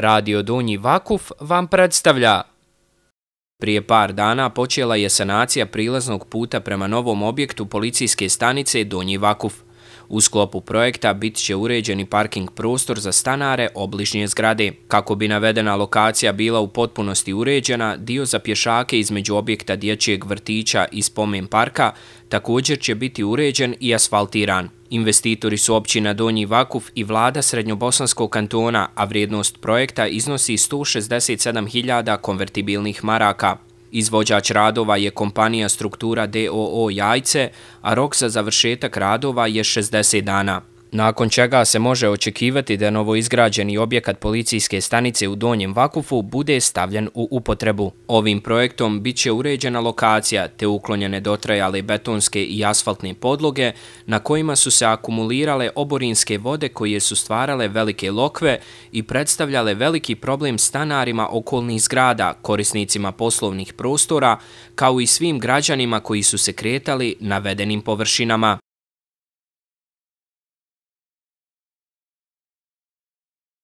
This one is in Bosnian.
Radio Donji Vakuf vam predstavlja. Prije par dana počela je sanacija prilaznog puta prema novom objektu policijske stanice Donji Vakuf. U sklopu projekta bit će uređeni parking prostor za stanare obližnje zgrade. Kako bi navedena lokacija bila u potpunosti uređena, dio za pješake između objekta dječjeg vrtića i spomen parka također će biti uređen i asfaltiran. Investitori su općina Donji Vakuf i vlada Srednjobosanskog kantona, a vrijednost projekta iznosi 167.000 konvertibilnih maraka. Izvođač radova je kompanija struktura DOO Jajce, a rok za završetak radova je 60 dana nakon čega se može očekivati da novo izgrađeni objekat policijske stanice u Donjem Vakufu bude stavljen u upotrebu. Ovim projektom bit će uređena lokacija te uklonjene dotrajale betonske i asfaltne podloge na kojima su se akumulirale oborinske vode koje su stvarale velike lokve i predstavljale veliki problem stanarima okolnih zgrada, korisnicima poslovnih prostora, kao i svim građanima koji su se kretali na navedenim površinama.